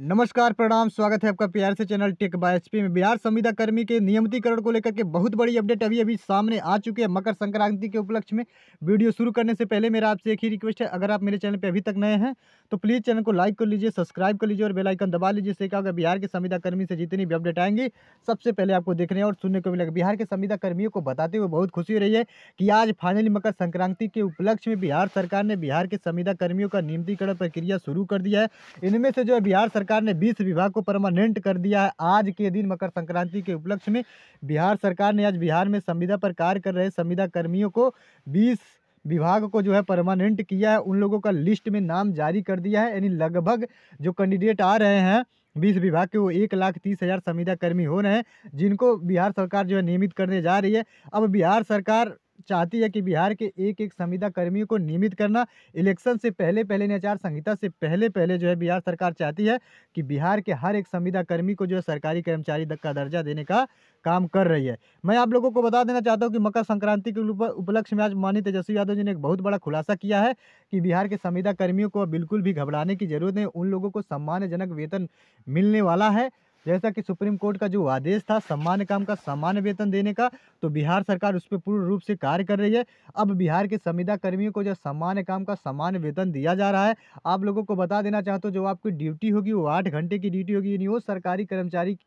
नमस्कार प्रणाम स्वागत है आपका प्यार से चैनल टेक बाय एच में बिहार संविदा कर्मी के नियमितीकरण को लेकर के बहुत बड़ी अपडेट अभी अभी सामने आ चुकी है मकर संक्रांति के उपलक्ष्य में वीडियो शुरू करने से पहले मेरा आपसे एक ही रिक्वेस्ट है अगर आप मेरे चैनल पर अभी तक नए हैं तो प्लीज़ चैनल को लाइक कर लीजिए सब्सक्राइब कर लीजिए और बेलाइकन दबा लीजिए इससे क्या होगा बिहार के संविदा कर्मी से जितनी भी अपडेट आएंगी सबसे पहले आपको देखने और सुनने को मिलेगा बिहार के संविदा कर्मियों को बताते हुए बहुत खुशी रही है कि आज फाइनली मकर संक्रांति के उपलक्ष्य में बिहार सरकार ने बिहार के संविदा कर्मियों का नियमितीकरण प्रक्रिया शुरू कर दिया है इनमें से जो है बिहार सरकार ने बीस विभाग को परमानेंट कर दिया है आज के दिन मकर संक्रांति के उपलक्ष्य में बिहार सरकार ने आज बिहार में संविदा पर कार्य कर रहे संविदा कर्मियों को बीस विभाग को जो है परमानेंट किया है उन लोगों का लिस्ट में नाम जारी कर दिया है यानी लगभग जो कैंडिडेट आ रहे हैं बीस विभाग के वो एक लाख तीस हज़ार संविदा कर्मी हो रहे हैं जिनको बिहार सरकार जो है नियमित करने जा रही है अब बिहार सरकार चाहती है कि बिहार के एक एक संविदा कर्मियों को नियमित करना इलेक्शन से पहले पहले यानी आचार संहिता से पहले पहले जो है बिहार सरकार चाहती है कि बिहार के हर एक संविदा कर्मी को जो है सरकारी कर्मचारी का दर्जा देने का काम कर रही है मैं आप लोगों को बता देना चाहता हूँ कि मकर संक्रांति के उपलक्ष्य में आज माननीय तेजस्वी यादव जी ने एक बहुत बड़ा खुलासा किया है कि बिहार के संविदा कर्मियों को बिल्कुल भी घबराने की जरूरत नहीं उन लोगों को सम्मानजनक वेतन मिलने वाला है जैसा कि सुप्रीम कोर्ट का जो आदेश था सामान्य काम का सामान्य वेतन देने का तो बिहार सरकार उस पर पूर्ण रूप से कार्य कर रही है अब बिहार के संविदा कर्मियों को जो सामान्य काम का सामान्य वेतन दिया जा रहा है आप लोगों को बता देना चाहते हो जो आपकी ड्यूटी होगी वो आठ घंटे की ड्यूटी होगी यानी वो सरकारी कर्मचारी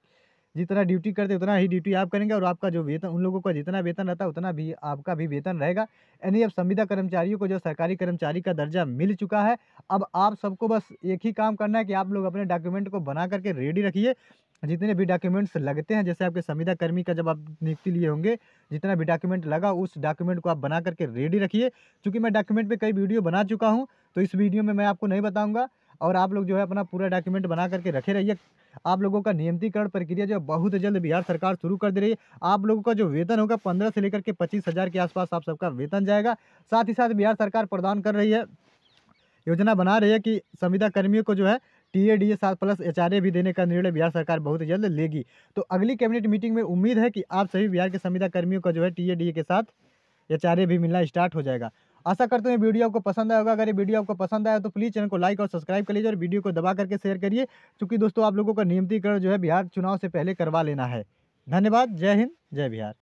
जितना ड्यूटी करते उतना ही ड्यूटी आप करेंगे और आपका जो वेतन उन लोगों का जितना वेतन रहता है उतना भी आपका भी वेतन रहेगा यानी अब संविदा कर्मचारियों को जो सरकारी कर्मचारी का दर्जा मिल चुका है अब आप सबको बस एक ही काम करना है कि आप लोग अपने डॉक्यूमेंट को बना करके रेडी रखिए जितने भी डॉक्यूमेंट्स लगते हैं जैसे आपके संविदा कर्मी का जब आप नियुक्ति लिए होंगे जितना भी डॉक्यूमेंट लगा उस डॉक्यूमेंट को आप बना करके रेडी रखिए क्योंकि मैं डॉक्यूमेंट पे कई वीडियो बना चुका हूँ तो इस वीडियो में मैं आपको नहीं बताऊँगा और आप लोग जो है अपना पूरा डॉक्यूमेंट बना करके रखे रहिए आप लोगों का नियमितीकरण प्रक्रिया जो बहुत जल्द बिहार सरकार शुरू कर दे रही है आप लोगों का जो वेतन होगा पंद्रह से लेकर के पच्चीस हज़ार के आसपास आप सबका वेतन जाएगा साथ ही साथ बिहार सरकार प्रदान कर रही है योजना बना रही है कि संविदा कर्मियों को जो है टी ए डी ए सात प्लस एच आर ए भी देने का निर्णय बिहार सरकार बहुत जल्द लेगी तो अगली कैबिनेट मीटिंग में उम्मीद है कि आप सभी बिहार के संविदा कर्मियों का जो है टी ए डी ए के साथ एच आर ए भी मिलना स्टार्ट हो जाएगा आशा करते हैं वीडियो आपको पसंद आया होगा अगर ये वीडियो आपको पसंद आया तो प्लीज़ चैनल को लाइक और सब्सक्राइब कर लीजिए और वीडियो को दबा करके शेयर करिए चूँकि दोस्तों आप लोगों का नियमितीकरण जो है बिहार चुनाव से पहले करवा लेना है धन्यवाद जय हिंद जय बिहार